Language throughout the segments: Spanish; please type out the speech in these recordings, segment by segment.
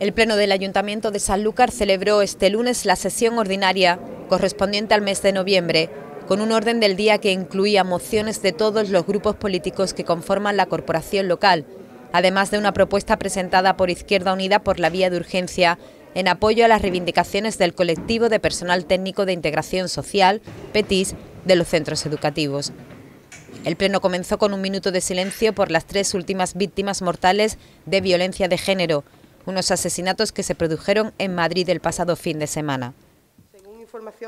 El Pleno del Ayuntamiento de Sanlúcar celebró este lunes la sesión ordinaria correspondiente al mes de noviembre, con un orden del día que incluía mociones de todos los grupos políticos que conforman la corporación local, además de una propuesta presentada por Izquierda Unida por la vía de urgencia en apoyo a las reivindicaciones del colectivo de personal técnico de integración social, PETIS, de los centros educativos. El pleno comenzó con un minuto de silencio por las tres últimas víctimas mortales de violencia de género, unos asesinatos que se produjeron en Madrid el pasado fin de semana.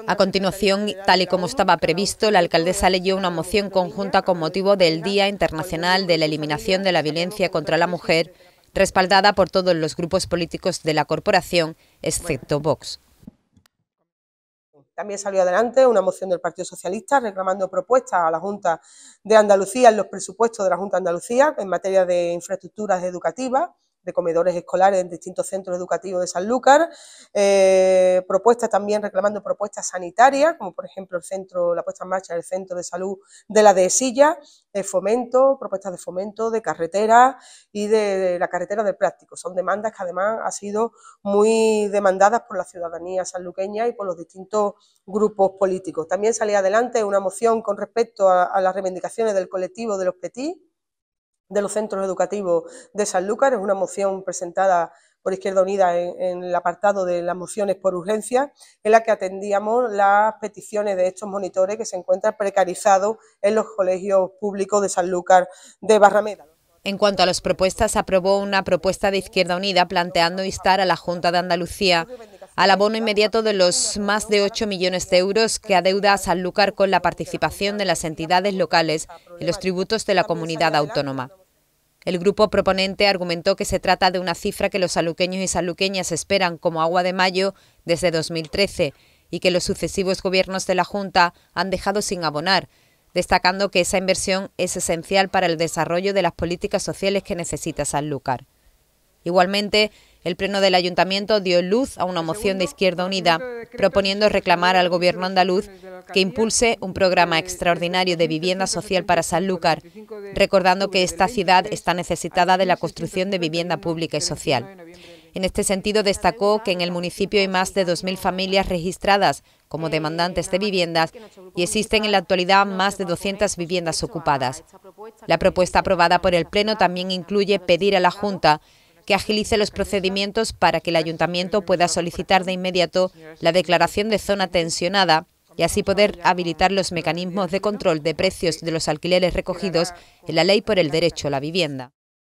A continuación, tal y como estaba previsto, la alcaldesa leyó una moción conjunta con motivo del Día Internacional de la Eliminación de la Violencia contra la Mujer, respaldada por todos los grupos políticos de la corporación, excepto Vox. También salió adelante una moción del Partido Socialista reclamando propuestas a la Junta de Andalucía en los presupuestos de la Junta de Andalucía en materia de infraestructuras educativas de comedores escolares en distintos centros educativos de Sanlúcar, eh, propuestas también reclamando propuestas sanitarias, como por ejemplo el centro, la puesta en marcha del centro de salud de la dehesilla, de fomento, propuestas de fomento, de carretera y de, la carretera del práctico. Son demandas que además han sido muy demandadas por la ciudadanía sanluqueña y por los distintos grupos políticos. También salía adelante una moción con respecto a, a las reivindicaciones del colectivo de los PETI, de los centros educativos de Sanlúcar. Es una moción presentada por Izquierda Unida en, el apartado de las mociones por urgencia, en la que atendíamos las peticiones de estos monitores que se encuentran precarizados en los colegios públicos de Sanlúcar de Barrameda. En cuanto a las propuestas, aprobó una propuesta de Izquierda Unida planteando instar a la Junta de Andalucía al abono inmediato de los más de 8 millones de euros que adeuda a Sanlúcar con la participación de las entidades locales en los tributos de la comunidad autónoma. El grupo proponente argumentó que se trata de una cifra que los saluqueños y saluqueñas esperan como agua de mayo desde 2013 y que los sucesivos gobiernos de la Junta han dejado sin abonar, destacando que esa inversión es esencial para el desarrollo de las políticas sociales que necesita Sanlúcar. Igualmente, el Pleno del Ayuntamiento dio luz a una moción de Izquierda Unida proponiendo reclamar al Gobierno andaluz que impulse un programa extraordinario de vivienda social para Sanlúcar, recordando que esta ciudad está necesitada de la construcción de vivienda pública y social. En este sentido, destacó que en el municipio hay más de 2.000 familias registradas como demandantes de viviendas y existen en la actualidad más de 200 viviendas ocupadas. La propuesta aprobada por el Pleno también incluye pedir a la Junta que agilice los procedimientos para que el ayuntamiento pueda solicitar de inmediato la declaración de zona tensionada y así poder habilitar los mecanismos de control de precios de los alquileres recogidos en la ley por el derecho a la vivienda.